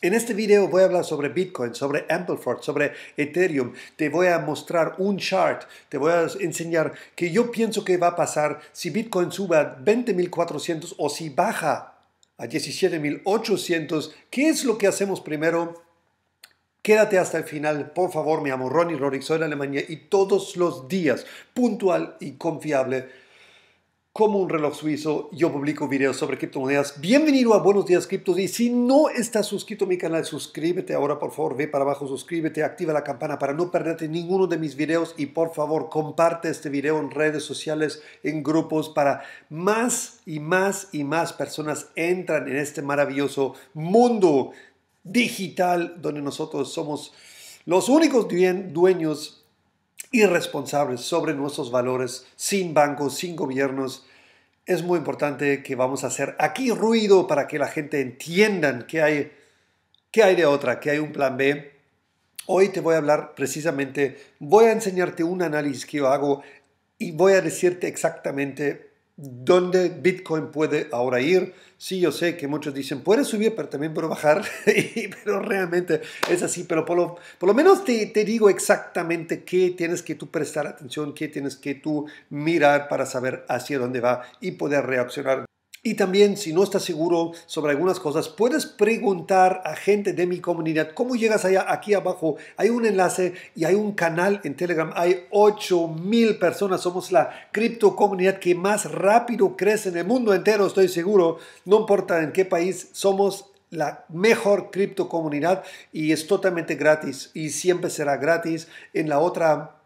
En este video voy a hablar sobre Bitcoin, sobre Ampleford, sobre Ethereum. Te voy a mostrar un chart, te voy a enseñar que yo pienso que va a pasar si Bitcoin suba a 20.400 o si baja a 17.800. ¿Qué es lo que hacemos primero? Quédate hasta el final, por favor, mi amor Ronnie Rorick, soy de Alemania y todos los días, puntual y confiable como un reloj suizo, yo publico videos sobre criptomonedas. Bienvenido a Buenos Días Criptos. Y si no estás suscrito a mi canal, suscríbete ahora, por favor. Ve para abajo, suscríbete, activa la campana para no perderte ninguno de mis videos. Y por favor, comparte este video en redes sociales, en grupos, para más y más y más personas entran en este maravilloso mundo digital donde nosotros somos los únicos dueños irresponsables sobre nuestros valores, sin bancos, sin gobiernos, es muy importante que vamos a hacer aquí ruido para que la gente entiendan que hay, que hay de otra, que hay un plan B. Hoy te voy a hablar precisamente, voy a enseñarte un análisis que yo hago y voy a decirte exactamente dónde Bitcoin puede ahora ir. Sí, yo sé que muchos dicen, puede subir, pero también puede bajar, pero realmente es así, pero por lo, menos te, te, digo exactamente qué tienes que tú prestar atención, qué tienes que tú mirar para saber hacia dónde va y poder reaccionar y también, si no estás seguro sobre algunas cosas, puedes preguntar a gente de mi comunidad cómo llegas allá. Aquí abajo hay un enlace y hay un canal en Telegram. Hay 8000 mil personas. Somos la cripto comunidad que más rápido crece en el mundo entero, estoy seguro. No importa en qué país, somos la mejor cripto comunidad y es totalmente gratis y siempre será gratis. En la otra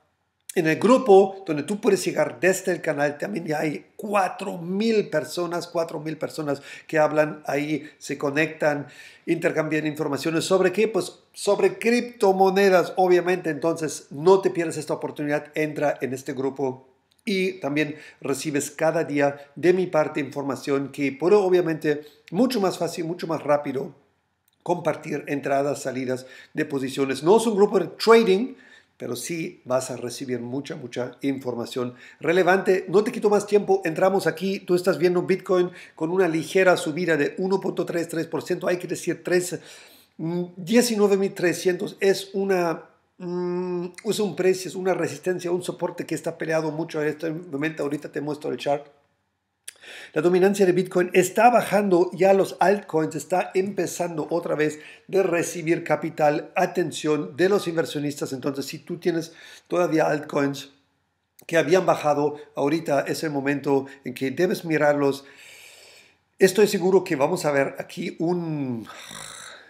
en el grupo donde tú puedes llegar desde el canal, también ya hay 4.000 personas, 4.000 personas que hablan ahí, se conectan, intercambian informaciones sobre qué, pues sobre criptomonedas, obviamente. Entonces, no te pierdas esta oportunidad, entra en este grupo y también recibes cada día de mi parte información que por obviamente mucho más fácil, mucho más rápido compartir entradas, salidas de posiciones. No es un grupo de trading, pero sí vas a recibir mucha, mucha información relevante. No te quito más tiempo, entramos aquí, tú estás viendo Bitcoin con una ligera subida de 1.33%, hay que decir 19.300 mm, es una... Mm, es un precio, es una resistencia, un soporte que está peleado mucho en este momento. Ahorita te muestro el chart. La dominancia de Bitcoin está bajando, ya los altcoins está empezando otra vez de recibir capital, atención de los inversionistas. Entonces, si tú tienes todavía altcoins que habían bajado, ahorita es el momento en que debes mirarlos. Estoy seguro que vamos a ver aquí un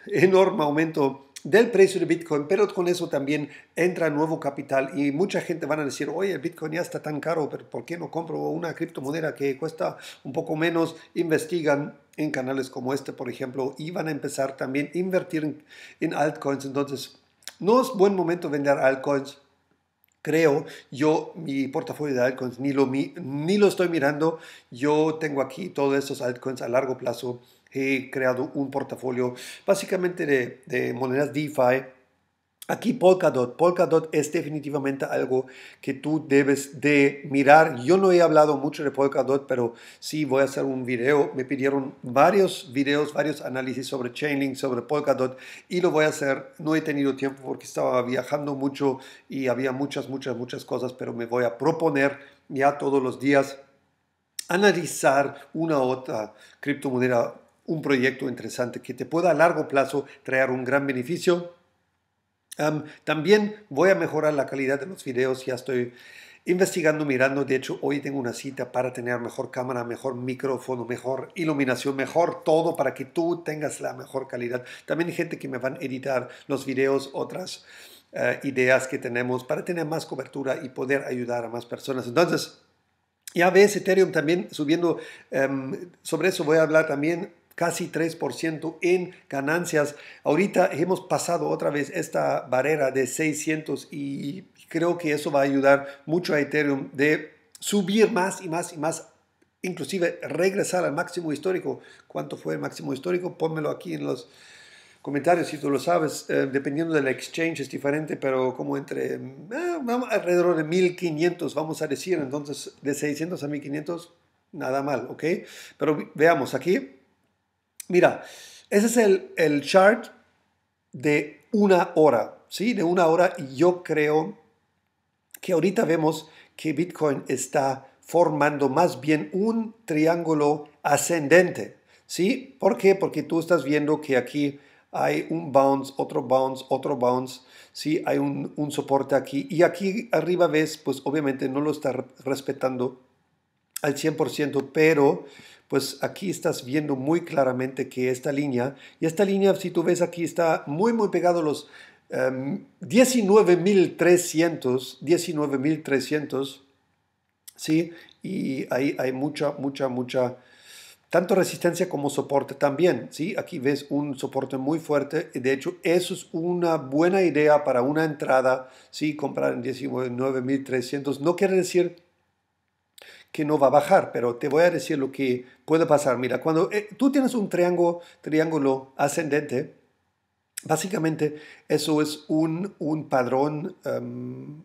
enorme aumento del precio de Bitcoin, pero con eso también entra nuevo capital y mucha gente van a decir, oye, el Bitcoin ya está tan caro, pero ¿por qué no compro una criptomoneda que cuesta un poco menos? Investigan en canales como este, por ejemplo, y van a empezar también a invertir en, altcoins. Entonces, no es buen momento vender altcoins. Creo, yo mi portafolio de altcoins ni lo, ni lo estoy mirando. Yo tengo aquí todos estos altcoins a largo plazo he creado un portafolio básicamente de, monedas DeFi. Aquí Polkadot. Polkadot es definitivamente algo que tú debes de mirar. Yo no he hablado mucho de Polkadot, pero sí voy a hacer un video. Me pidieron varios videos, varios análisis sobre Chainlink, sobre Polkadot y lo voy a hacer. No he tenido tiempo porque estaba viajando mucho y había muchas, muchas, muchas cosas, pero me voy a proponer ya todos los días analizar una otra criptomoneda un proyecto interesante que te pueda a largo plazo traer un gran beneficio. también voy a mejorar la calidad de los videos, ya estoy investigando, mirando. De hecho, hoy tengo una cita para tener mejor cámara, mejor micrófono, mejor iluminación, mejor todo para que tú tengas la mejor calidad. También hay gente que me van a editar los videos, otras eh, ideas que tenemos para tener más cobertura y poder ayudar a más personas. Entonces, ya ves Ethereum también subiendo, em, sobre eso voy a hablar también casi 3% en ganancias. Ahorita hemos pasado otra vez esta barrera de 600 y creo que eso va a ayudar mucho a Ethereum de subir más y más y más, inclusive regresar al máximo histórico. ¿Cuánto fue el máximo histórico? Pónmelo aquí en los comentarios si tú lo sabes. Eh, dependiendo del exchange es diferente, pero como entre eh, alrededor de 1500, vamos a decir. Entonces, de 600 a 1500, nada mal, ¿ok? Pero veamos aquí. Mira, ese es el, chart de una hora, ¿sí? De una hora y yo creo que ahorita vemos que Bitcoin está formando más bien un triángulo ascendente, ¿sí? ¿Por qué? Porque tú estás viendo que aquí hay un bounce, otro bounce, otro bounce, ¿sí? Hay un, un soporte aquí y aquí arriba ves, pues obviamente no lo está respetando al 100%, pero pues aquí estás viendo muy claramente que esta línea, y esta línea, si tú ves aquí, está muy, muy pegado los 19.300, em, 19.300, ¿sí? Y ahí hay mucha, mucha, mucha tanto resistencia como soporte también. ¿sí? Aquí ves un soporte muy fuerte. y De hecho, eso es una buena idea para una entrada. ¿sí? Comprar en 19.300 no quiere decir que no va a bajar, pero te voy a decir lo que puede pasar. Mira, cuando eh, tú tienes un triángulo, ascendente, básicamente eso es un, un padrón em,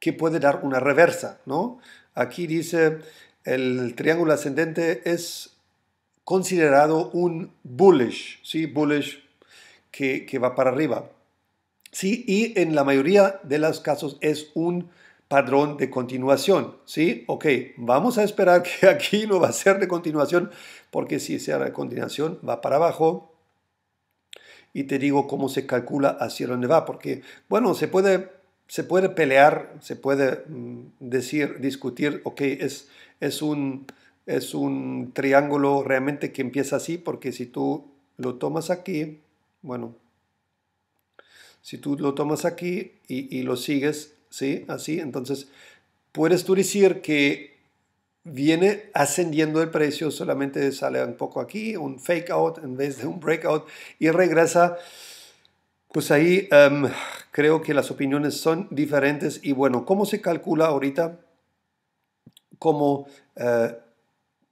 que puede dar una reversa, ¿no? Aquí dice, el triángulo ascendente es considerado un bullish, ¿sí? Bullish que, que va para arriba. Sí, y en la mayoría de los casos es un padrón de continuación, ¿sí? Ok, vamos a esperar que aquí no va a ser de continuación, porque si sea de continuación va para abajo. Y te digo cómo se calcula hacia dónde va, porque, bueno, se puede, se puede pelear, se puede mm, decir, discutir, ok, es, es, un, es un triángulo realmente que empieza así, porque si tú lo tomas aquí, bueno, si tú lo tomas aquí y, lo sigues, ¿sí? Así, entonces, puedes tú decir que viene ascendiendo el precio, solamente sale un poco aquí, un fake out en vez de un breakout y regresa. Pues ahí em, creo que las opiniones son diferentes y bueno, ¿cómo se calcula ahorita cómo eh,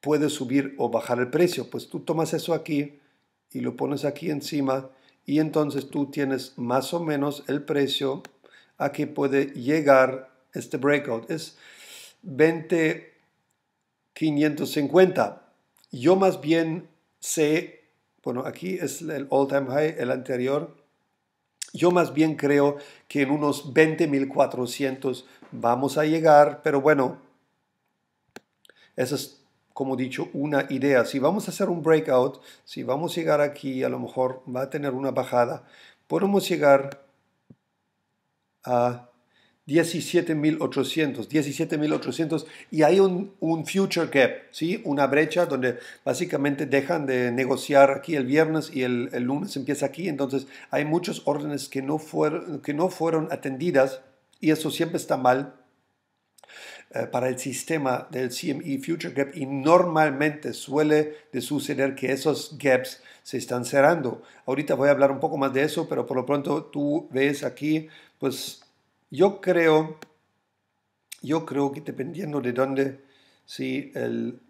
puede subir o bajar el precio? Pues tú tomas eso aquí y lo pones aquí encima y entonces tú tienes más o menos el precio a que puede llegar este breakout. Es 20,550. Yo más bien sé, bueno, aquí es el all-time high, el anterior. Yo más bien creo que en unos 20,400 vamos a llegar, pero bueno, esa es, como dicho, una idea. Si vamos a hacer un breakout, si vamos a llegar aquí, a lo mejor va a tener una bajada, podemos llegar a 17.800, 17.800 y hay un, un, future gap, ¿sí? una brecha donde básicamente dejan de negociar aquí el viernes y el, el lunes empieza aquí, entonces hay muchas órdenes que no, fueron, que no fueron atendidas y eso siempre está mal eh, para el sistema del CME Future Gap y normalmente suele de suceder que esos gaps se están cerrando. Ahorita voy a hablar un poco más de eso, pero por lo pronto tú ves aquí, pues yo creo, yo creo que dependiendo de dónde, si el,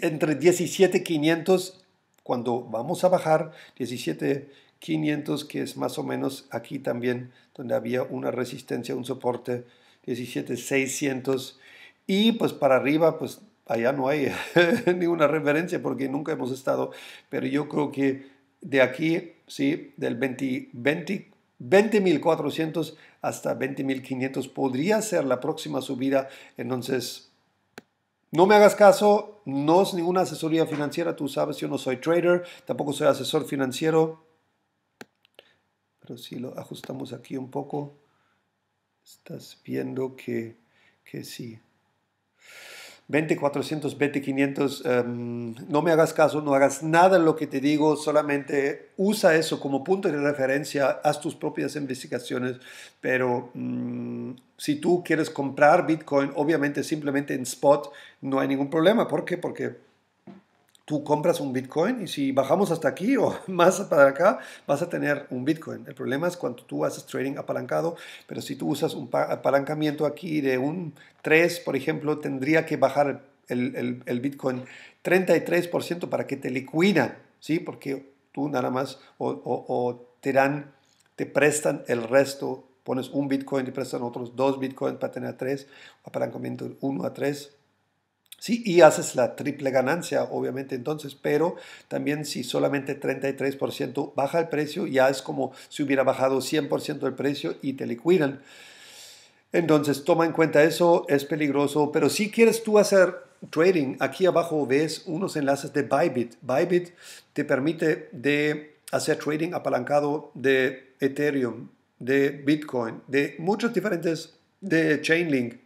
entre 17,500 cuando vamos a bajar 17,500 que es más o menos aquí también donde había una resistencia, un soporte 17,600 y pues para arriba, pues allá no hay ninguna referencia porque nunca hemos estado, pero yo creo que de aquí, sí, del 20, 20.400 hasta 20.500 podría ser la próxima subida. Entonces, no me hagas caso, no es ninguna asesoría financiera, tú sabes, yo no soy trader, tampoco soy asesor financiero. Pero si lo ajustamos aquí un poco, estás viendo que, que sí. 20, 400, 20, no me hagas caso, no hagas nada de lo que te digo, solamente usa eso como punto de referencia, haz tus propias investigaciones, pero mm, si tú quieres comprar Bitcoin, obviamente simplemente en spot no hay ningún problema. ¿Por qué? Porque tú compras un Bitcoin y si bajamos hasta aquí o más para acá, vas a tener un Bitcoin. El problema es cuando tú haces trading apalancado, pero si tú usas un apalancamiento aquí de un 3, por ejemplo, tendría que bajar el, Bitcoin 33% para que te liquida, ¿sí? Porque tú nada más o, te dan, te prestan el resto, pones un Bitcoin, te prestan otros dos Bitcoins para tener tres, apalancamiento 1 a 3 Sí, y haces la triple ganancia, obviamente, entonces, pero también si solamente 33% baja el precio, ya es como si hubiera bajado 100% el precio y te liquidan. Entonces, toma en cuenta eso, es peligroso, pero si quieres tú hacer trading, aquí abajo ves unos enlaces de Bybit. Bybit te permite de hacer trading apalancado de Ethereum, de Bitcoin, de muchos diferentes, de Chainlink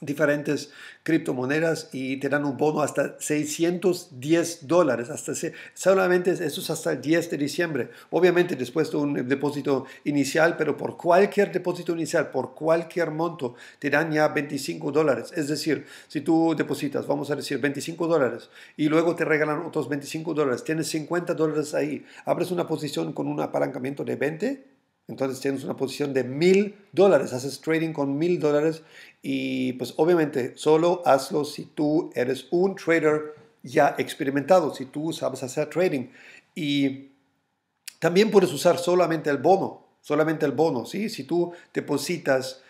diferentes criptomonedas y te dan un bono hasta 610 dólares, hasta solamente eso es hasta el 10 de diciembre. Obviamente después de un depósito inicial, pero por cualquier depósito inicial, por cualquier monto, te dan ya 25 dólares. Es decir, si tú depositas, vamos a decir, 25 dólares y luego te regalan otros 25 dólares, tienes 50 dólares ahí, abres una posición con un apalancamiento de 20 entonces tienes una posición de mil dólares, haces trading con mil dólares y pues obviamente solo hazlo si tú eres un trader ya experimentado, si tú sabes hacer trading. Y también puedes usar solamente el bono, solamente el bono, ¿sí? Si tú depositas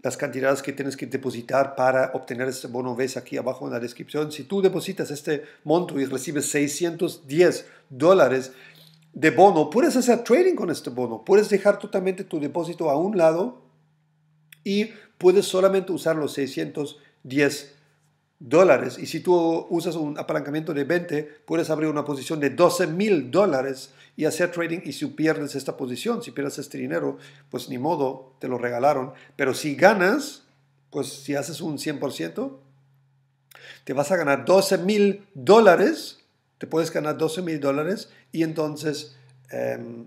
las cantidades que tienes que depositar para obtener este bono, ves aquí abajo en la descripción, si tú depositas este monto y recibes 610 dólares, de bono, puedes hacer trading con este bono, puedes dejar totalmente tu depósito a un lado y puedes solamente usar los 610 dólares. Y si tú usas un apalancamiento de 20, puedes abrir una posición de 12 mil dólares y hacer trading. Y si pierdes esta posición, si pierdes este dinero, pues ni modo, te lo regalaron. Pero si ganas, pues si haces un 100%, te vas a ganar 12 mil dólares te puedes ganar 12 mil dólares y entonces em,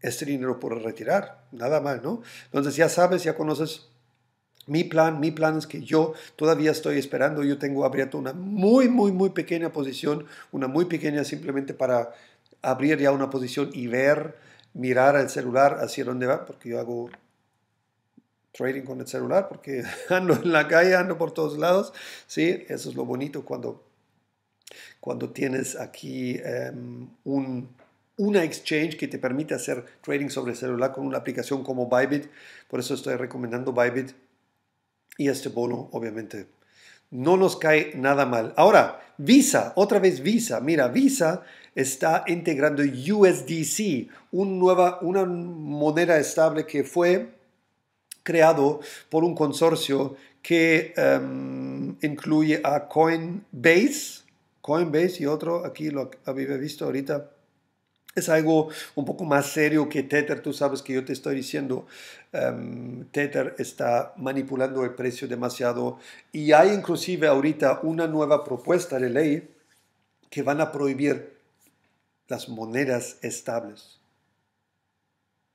este dinero por retirar, nada más, ¿no? Entonces ya sabes, ya conoces mi plan, mi plan es que yo todavía estoy esperando, yo tengo abierto una muy, muy, muy pequeña posición, una muy pequeña simplemente para abrir ya una posición y ver, mirar al celular hacia dónde va, porque yo hago trading con el celular, porque ando en la calle, ando por todos lados, ¿sí? Eso es lo bonito cuando cuando tienes aquí em, una exchange que te permite hacer trading sobre celular con una aplicación como Bybit. Por eso estoy recomendando Bybit. Y este bono, obviamente, no nos cae nada mal. Ahora, Visa, otra vez Visa. Mira, Visa está integrando USDC, una moneda estable que fue creado por un consorcio que em, incluye a Coinbase, Coinbase y otro, aquí lo había visto ahorita, es algo un poco más serio que Tether. Tú sabes que yo te estoy diciendo, em, Tether está manipulando el precio demasiado y hay inclusive ahorita una nueva propuesta de ley que van a prohibir las monedas estables.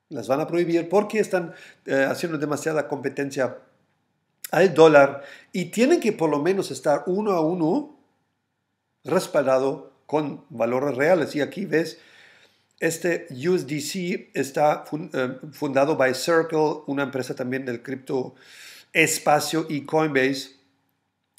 Las van a prohibir porque están eh, haciendo demasiada competencia al dólar y tienen que por lo menos estar uno a uno respaldado con valores reales. Y aquí ves, este USDC está eh, fundado by Circle, una empresa también del cripto espacio y Coinbase.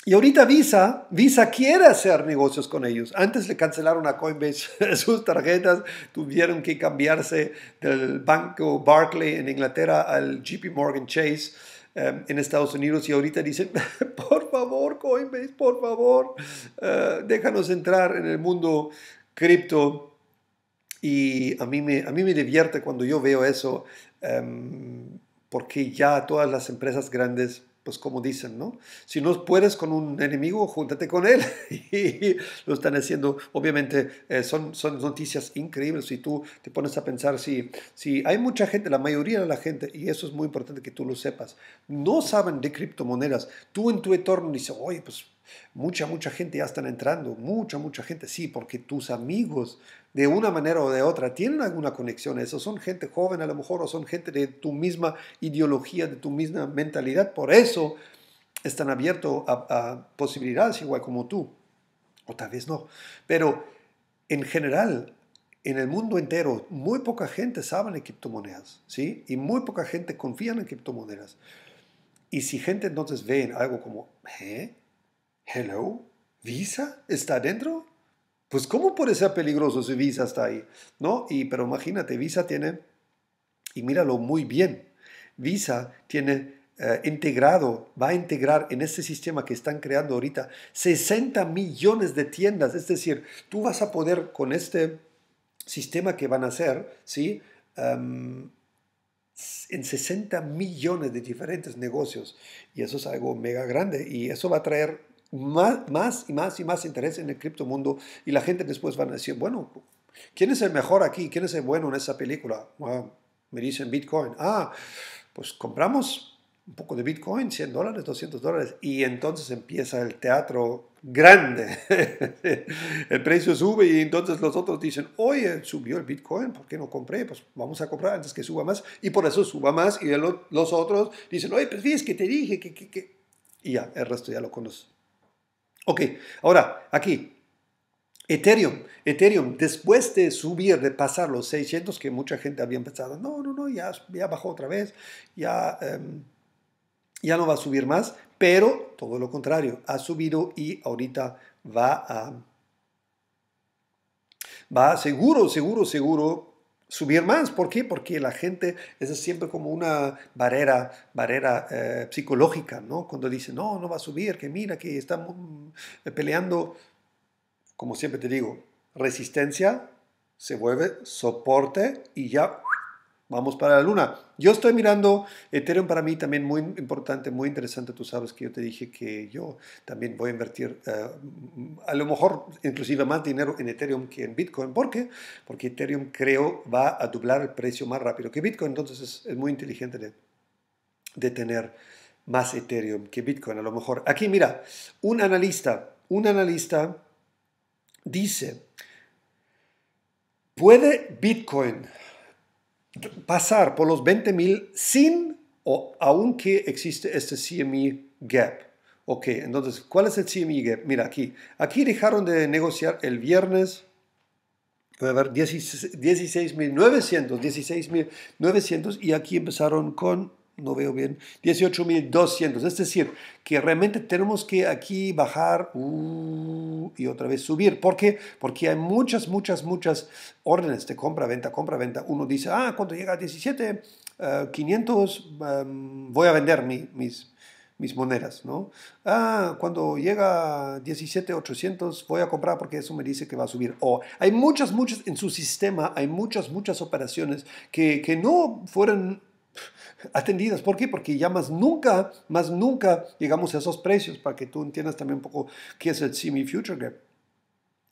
Y ahorita Visa, Visa quiere hacer negocios con ellos. Antes le cancelaron a Coinbase sus tarjetas, tuvieron que cambiarse del banco Barclay en Inglaterra al JP Morgan Chase Em, en Estados Unidos y ahorita dicen, por favor, Coinbase, por favor, eh, déjanos entrar en el mundo cripto. Y a mí me, a mí me divierte cuando yo veo eso, em, porque ya todas las empresas grandes pues como dicen, ¿no? Si no puedes con un enemigo, júntate con él. y lo están haciendo, obviamente, eh, son, son noticias increíbles. Si tú te pones a pensar, si, si hay mucha gente, la mayoría de la gente, y eso es muy importante que tú lo sepas, no saben de criptomonedas. Tú en tu entorno dices, oye, pues Mucha, mucha gente ya están entrando, mucha, mucha gente, sí, porque tus amigos de una manera o de otra tienen alguna conexión a eso, son gente joven a lo mejor o son gente de tu misma ideología, de tu misma mentalidad, por eso están abiertos a, posibilidades igual como tú, o tal vez no, pero en general en el mundo entero muy poca gente sabe de criptomonedas, ¿sí? Y muy poca gente confía en criptomonedas. Y si gente entonces ve algo como, ¿eh? Hello, ¿Visa está adentro? Pues ¿cómo puede ser peligroso si Visa está ahí? ¿No? Y, pero imagínate, Visa tiene, y míralo muy bien, Visa tiene eh, integrado, va a integrar en este sistema que están creando ahorita 60 millones de tiendas. Es decir, tú vas a poder con este sistema que van a hacer, ¿sí? Em, en 60 millones de diferentes negocios. Y eso es algo mega grande. Y eso va a traer más, y más y más interés en el criptomundo y la gente después van a decir, bueno, ¿quién es el mejor aquí? ¿Quién es el bueno en esa película? Ah, me dicen Bitcoin. Ah, pues compramos un poco de Bitcoin, 100 dólares, 200 dólares, y entonces empieza el teatro grande. el precio sube y entonces los otros dicen, oye, subió el Bitcoin, ¿por qué no compré? Pues vamos a comprar antes que suba más, y por eso suba más, y los otros dicen, oye, pues fíjese que te dije que... que, que... Y ya, el resto ya lo conocen. Ok, ahora aquí, Ethereum. Ethereum, después de subir, de pasar los 600, que mucha gente había empezado, no, no, no, ya, bajó otra vez, ya, em, ya no va a subir más, pero todo lo contrario, ha subido y ahorita va a... Va seguro, seguro, seguro subir más. ¿Por qué? Porque la gente, es siempre como una barrera, barrera eh, psicológica, ¿no? Cuando dice, no, no va a subir, que mira, que estamos eh, peleando, como siempre te digo, resistencia se vuelve soporte y ya vamos para la luna. Yo estoy mirando Ethereum para mí también muy importante, muy interesante. Tú sabes que yo te dije que yo también voy a invertir eh, a lo mejor inclusive más dinero en Ethereum que en Bitcoin. ¿Por qué? Porque Ethereum creo va a doblar el precio más rápido que Bitcoin. Entonces es, muy inteligente de, de tener más Ethereum que Bitcoin a lo mejor. Aquí mira, un analista, un analista dice, ¿puede Bitcoin pasar por los 20.000 sin o aunque existe este CME gap. Ok, entonces, ¿cuál es el CME gap? Mira aquí, aquí dejaron de negociar el viernes, voy a ver, 16.900, 16.900 y aquí empezaron con no veo bien, 18.200. Es decir, que realmente tenemos que aquí bajar uh, y otra vez subir. ¿Por qué? Porque hay muchas, muchas, muchas órdenes de compra-venta, compra-venta. Uno dice, ah, cuando llega a 17, eh, em, voy a vender mis, mis monedas, ¿no? Ah, cuando llega a 17,800 voy a comprar porque eso me dice que va a subir. O hay muchas, muchas, en su sistema hay muchas, muchas operaciones que, que no fueron atendidas. ¿Por qué? Porque ya más nunca, más nunca llegamos a esos precios, para que tú entiendas también un poco qué es el semi Future Gap.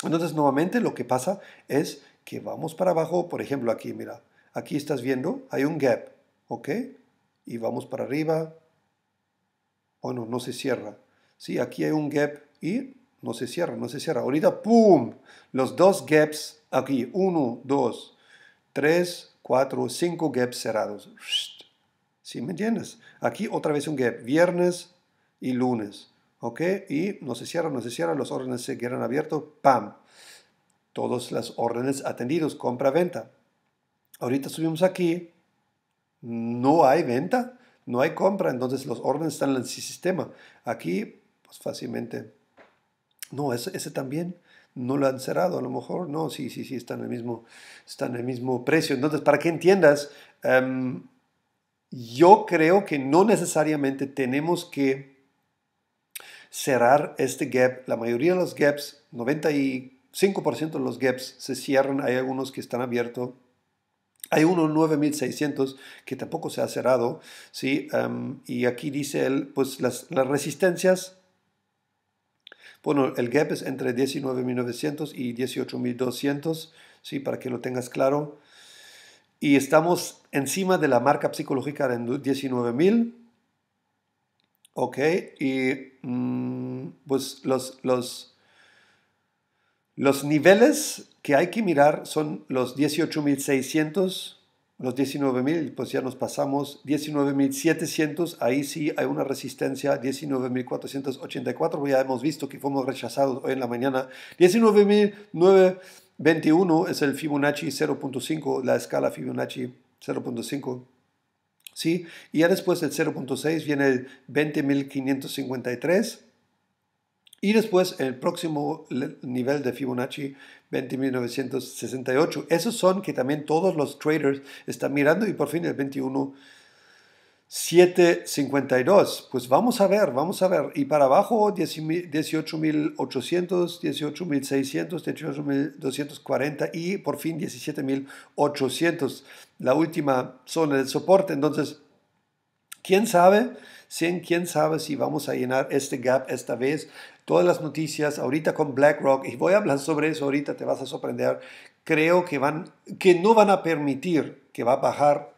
Entonces, nuevamente lo que pasa es que vamos para abajo, por ejemplo, aquí, mira, aquí estás viendo, hay un gap, ¿ok? Y vamos para arriba, bueno, no se cierra. Sí, aquí hay un gap y no se cierra, no se cierra. Ahorita, ¡pum! Los dos gaps aquí, uno, dos, tres, cuatro o cinco gaps cerrados. ¿Sí me entiendes? Aquí otra vez un gap, viernes y lunes. ¿Ok? Y no se cierran, no se cierran, los órdenes se quedan abiertos, ¡pam! Todas las órdenes atendidos, compra-venta. Ahorita subimos aquí, no hay venta, no hay compra, entonces los órdenes están en el sistema. Aquí, pues fácilmente. No, ese también no lo han cerrado, a lo mejor no, sí, sí, sí, están en el mismo, están en el mismo precio. Entonces, para que entiendas, em, yo creo que no necesariamente tenemos que cerrar este gap. La mayoría de los gaps, 95% de los gaps se cierran, hay algunos que están abiertos. Hay uno 9600 que tampoco se ha cerrado, ¿sí? Em, y aquí dice él, pues las, las resistencias bueno, el gap es entre 19.900 y 18.200, ¿sí? para que lo tengas claro. Y estamos encima de la marca psicológica de 19.000. Ok, y mm, pues los, los, los niveles que hay que mirar son los 18.600 los 19.000, pues ya nos pasamos, 19.700, ahí sí hay una resistencia, 19.484, ya hemos visto que fuimos rechazados hoy en la mañana, 19.921 es el Fibonacci 0.5, la escala Fibonacci 0.5. ¿Sí? Y ya después del 0.6 viene el 20.553 y después el próximo nivel de Fibonacci 20.968. Esos son que también todos los traders están mirando y por fin el 21.752. pues vamos a ver, vamos a ver. Y para abajo 18.800, 18.600, 18.240 y por fin 17.800, la última zona de soporte. Entonces, ¿quién sabe? ¿Quién sabe si vamos a llenar este gap esta vez? todas las noticias, ahorita con BlackRock, y voy a hablar sobre eso ahorita, te vas a sorprender, creo que, van, que no van a permitir que va a bajar.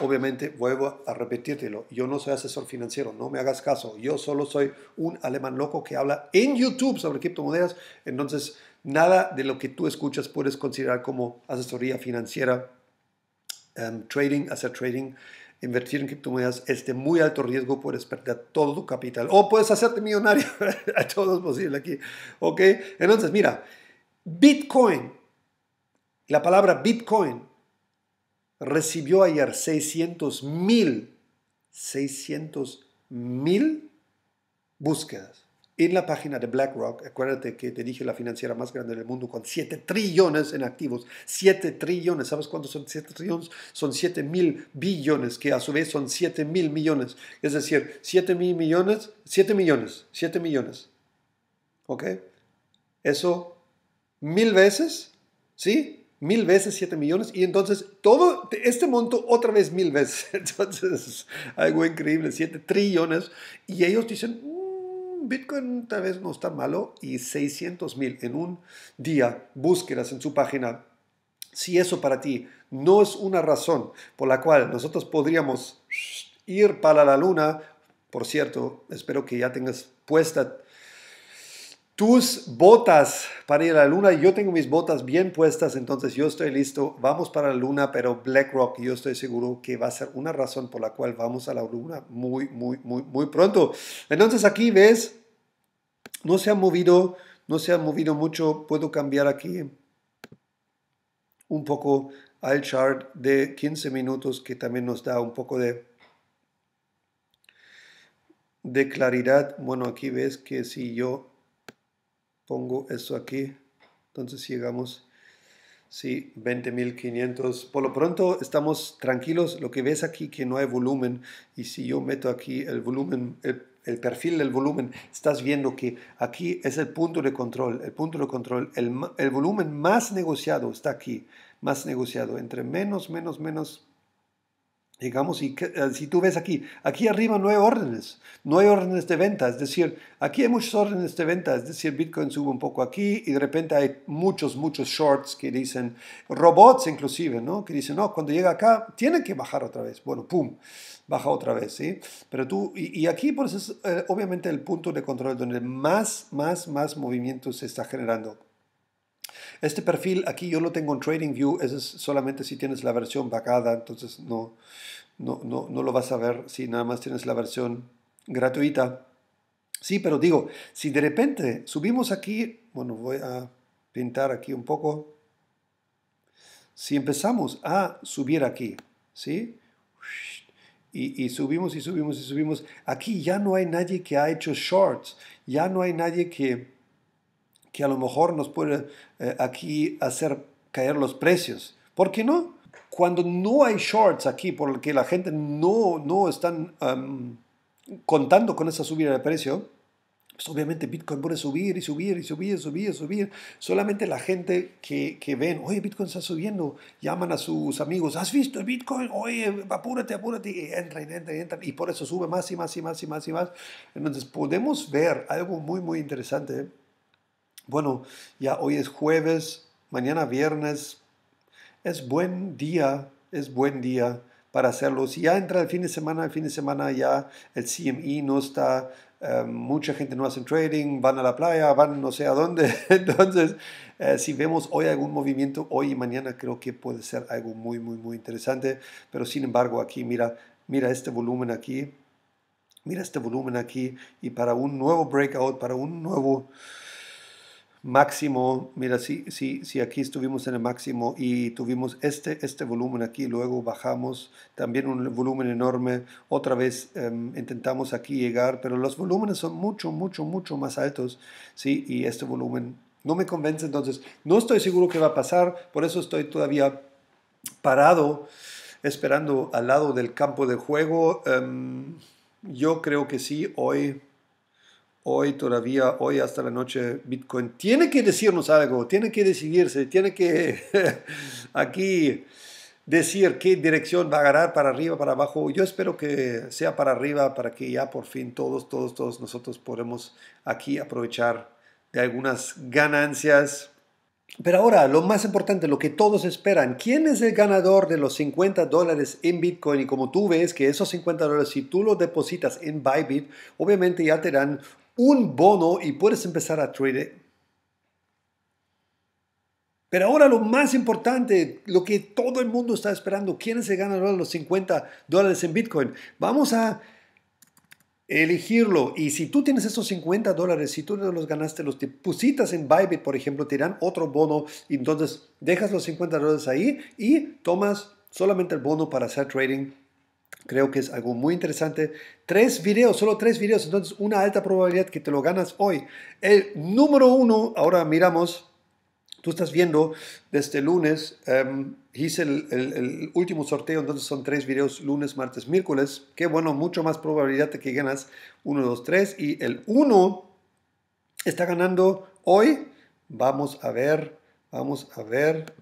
Obviamente, vuelvo a repetírtelo, yo no soy asesor financiero, no me hagas caso, yo solo soy un alemán loco que habla en YouTube sobre criptomonedas, entonces nada de lo que tú escuchas puedes considerar como asesoría financiera, em, trading, hacer trading. Invertir en criptomonedas es de muy alto riesgo, puedes perder todo tu capital o puedes hacerte millonario. todo es posible aquí. ¿Ok? Entonces, mira, Bitcoin, la palabra Bitcoin recibió ayer 600 mil, 600 mil búsquedas en la página de BlackRock, acuérdate que te dije la financiera más grande del mundo con 7 trillones en activos, 7 trillones, ¿sabes cuántos son 7 trillones? Son 7 mil billones, que a su vez son 7 mil millones, es decir, 7 mil millones, 7 millones, 7 millones, ¿ok? Eso mil veces, ¿sí? Mil veces 7 millones y entonces todo este monto otra vez mil veces. Entonces, algo increíble, 7 trillones. Y ellos dicen, Bitcoin tal vez no está malo y 600 mil en un día búsquedas en su página. Si eso para ti no es una razón por la cual nosotros podríamos ir para la luna, por cierto, espero que ya tengas puesta tus botas para ir a la luna. Yo tengo mis botas bien puestas, entonces yo estoy listo. Vamos para la luna, pero BlackRock yo estoy seguro que va a ser una razón por la cual vamos a la luna muy, muy, muy, muy pronto. Entonces aquí ves, no se ha movido, no se ha movido mucho. Puedo cambiar aquí un poco al chart de 15 minutos que también nos da un poco de de claridad, bueno aquí ves que si yo pongo eso aquí, entonces llegamos, sí, 20.500. Por lo pronto estamos tranquilos, lo que ves aquí que no hay volumen, y si yo meto aquí el volumen, el, perfil del volumen, estás viendo que aquí es el punto de control, el punto de control, el volumen más negociado está aquí, más negociado, entre menos, menos, menos, Digamos, y eh, si tú ves aquí, aquí arriba no hay órdenes, no hay órdenes de venta, es decir, aquí hay muchos órdenes de venta, es decir, Bitcoin sube un poco aquí y de repente hay muchos, muchos shorts que dicen, robots inclusive, ¿no? Que dicen, no, cuando llega acá, tiene que bajar otra vez, bueno, pum, baja otra vez, ¿sí? Pero tú, y, aquí pues es eh, obviamente el punto de control donde más, más, más movimiento se está generando. Este perfil aquí yo lo tengo en TradingView, es solamente si tienes la versión vacada, entonces no, no, no, no lo vas a ver si nada más tienes la versión gratuita. Sí, pero digo, si de repente subimos aquí, bueno, voy a pintar aquí un poco. Si empezamos a subir aquí, ¿sí? Y, y, subimos y subimos y subimos. Aquí ya no hay nadie que ha hecho shorts, ya no hay nadie que, que a lo mejor nos puede eh, aquí hacer caer los precios. ¿Por qué no? Cuando no hay shorts aquí, porque la gente no, no están contando con esa subida de precio, pues obviamente Bitcoin puede subir y subir y subir y subir y subir. Solamente la gente que, que, ven, oye, Bitcoin está subiendo, llaman a sus amigos, ¿has visto el Bitcoin? Oye, apúrate, apúrate, y entra y entra Y por eso sube más y más y más y más y más. Entonces podemos ver algo muy, muy interesante bueno, ya hoy es jueves, mañana viernes, es buen día, es buen día para hacerlo. Si ya entra el fin de semana, el fin de semana ya el CMI e no está, eh, mucha gente no hace trading, van a la playa, van no sé a dónde. Entonces, eh, si vemos hoy algún movimiento, hoy y mañana creo que puede ser algo muy, muy, muy interesante. Pero sin embargo, aquí mira, mira este volumen aquí, mira este volumen aquí y para un nuevo breakout, para un nuevo máximo, mira, si, si, si aquí estuvimos en el máximo y tuvimos este, este volumen aquí, luego bajamos también un volumen enorme, otra vez em, intentamos aquí llegar, pero los volúmenes son mucho, mucho, mucho más altos, ¿sí? Y este volumen no me convence, entonces no estoy seguro qué va a pasar, por eso estoy todavía parado, esperando al lado del campo de juego. Em, yo creo que sí, hoy hoy todavía, hoy hasta la noche, Bitcoin tiene que decirnos algo, tiene que decidirse, tiene que aquí decir qué dirección va a ganar para arriba, para abajo. Yo espero que sea para arriba para que ya por fin todos, todos, todos nosotros podamos aquí aprovechar de algunas ganancias. Pero ahora, lo más importante, lo que todos esperan, ¿quién es el ganador de los 50 dólares en Bitcoin? Y como tú ves que esos 50 dólares, si tú los depositas en Bybit, obviamente ya te dan un bono y puedes empezar a trade. Pero ahora lo más importante, lo que todo el mundo está esperando, ¿quiénes se ganan los 50 dólares en Bitcoin? Vamos a elegirlo. Y si tú tienes esos 50 dólares, si tú no los ganaste, los pusitas en Bybit, por ejemplo, te dan otro bono. Y entonces dejas los 50 dólares ahí y tomas solamente el bono para hacer trading Creo que es algo muy interesante. Tres videos, solo tres videos, entonces una alta probabilidad que te lo ganas hoy. El número uno, ahora miramos, tú estás viendo desde este lunes, em, hice el, último sorteo, entonces son tres videos, lunes, martes, miércoles. Qué bueno, mucho más probabilidad de que ganas uno, dos, tres. Y el uno está ganando hoy. Vamos a ver, vamos a ver.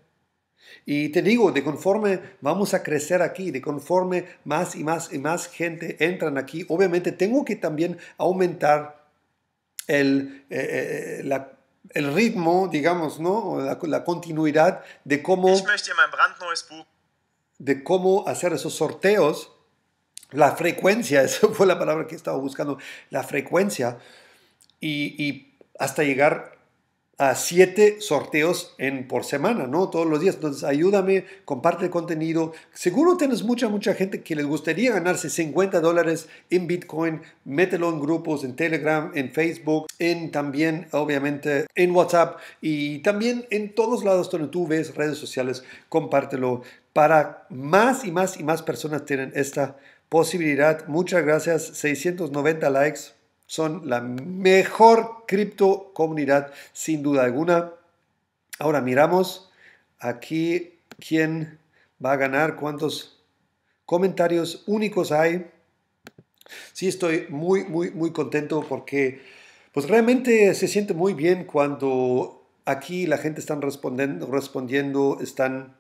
Y te digo, de conforme vamos a crecer aquí, de conforme más y más y más gente entran aquí, obviamente tengo que también aumentar el, eh, eh, la, el ritmo, digamos, ¿no? La, la continuidad de cómo, de cómo hacer esos sorteos, la frecuencia, esa fue la palabra que estaba buscando, la frecuencia, y, y hasta llegar a siete sorteos en, por semana, ¿no? Todos los días. Entonces, ayúdame, comparte el contenido. Seguro tienes mucha, mucha gente que les gustaría ganarse 50 dólares en Bitcoin. Mételo en grupos, en Telegram, en Facebook, en también, obviamente, en WhatsApp y también en todos lados donde tú ves redes sociales. Compártelo para más y más y más personas tienen esta posibilidad. Muchas gracias. 690 likes. Son la mejor cripto comunidad, sin duda alguna. Ahora miramos aquí quién va a ganar, cuántos comentarios únicos hay. Sí, estoy muy, muy, muy contento porque pues realmente se siente muy bien cuando aquí la gente está respondiendo, respondiendo están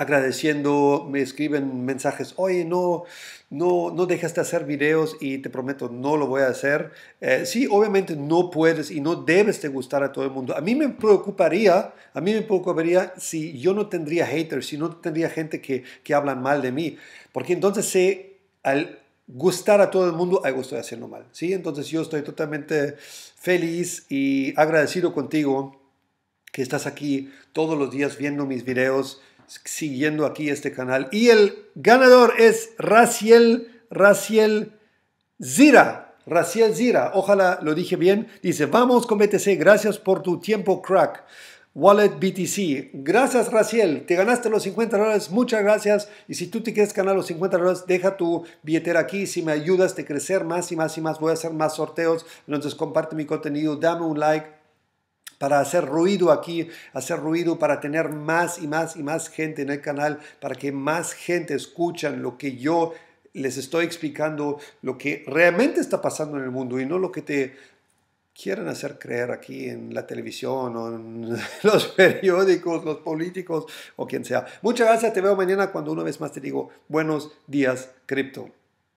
agradeciendo, me escriben mensajes, oye, no, no, no dejas de hacer videos y te prometo, no lo voy a hacer. Eh, sí, obviamente no puedes y no debes de gustar a todo el mundo. A mí me preocuparía, a mí me preocuparía si yo no tendría haters, si no tendría gente que, que hablan mal de mí, porque entonces sé, al gustar a todo el mundo, gusto estoy haciendo mal, ¿sí? Entonces yo estoy totalmente feliz y agradecido contigo que estás aquí todos los días viendo mis videos, siguiendo aquí este canal. Y el ganador es Raciel, Raciel Zira. Raciel Zira, ojalá lo dije bien. Dice, vamos con BTC, gracias por tu tiempo, crack. Wallet BTC. Gracias, Raciel. Te ganaste los 50 dólares. Muchas gracias. Y si tú te quieres ganar los 50 dólares, deja tu billetera aquí. Si me ayudas a crecer más y más y más, voy a hacer más sorteos. Entonces comparte mi contenido, dame un like, para hacer ruido aquí, hacer ruido para tener más y más y más gente en el canal, para que más gente escuchan lo que yo les estoy explicando, lo que realmente está pasando en el mundo y no lo que te quieren hacer creer aquí en la televisión o en los periódicos, los políticos o quien sea. Muchas gracias, te veo mañana cuando una vez más te digo buenos días, cripto.